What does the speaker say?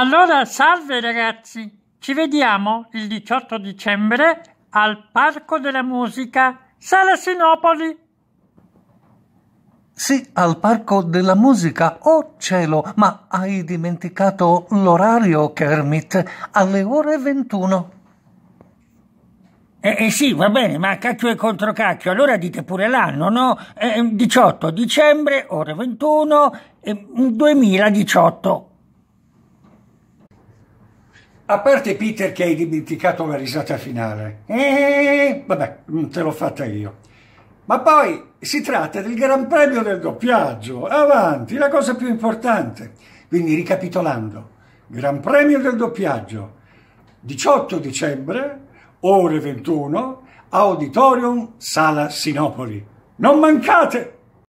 Allora, salve ragazzi! Ci vediamo il 18 dicembre al Parco della Musica, Sala Sinopoli! Sì, al Parco della Musica. Oh cielo, ma hai dimenticato l'orario, Kermit, alle ore 21. Eh, eh, sì, va bene, ma cacchio e cacchio, allora dite pure l'anno, no? Eh, 18 dicembre, ore 21, eh, 2018. A parte Peter che hai dimenticato la risata finale. Eh, vabbè, mm, te l'ho fatta io. Ma poi si tratta del Gran Premio del doppiaggio. Avanti, la cosa più importante. Quindi ricapitolando, Gran Premio del doppiaggio, 18 dicembre, ore 21, Auditorium Sala Sinopoli. Non mancate!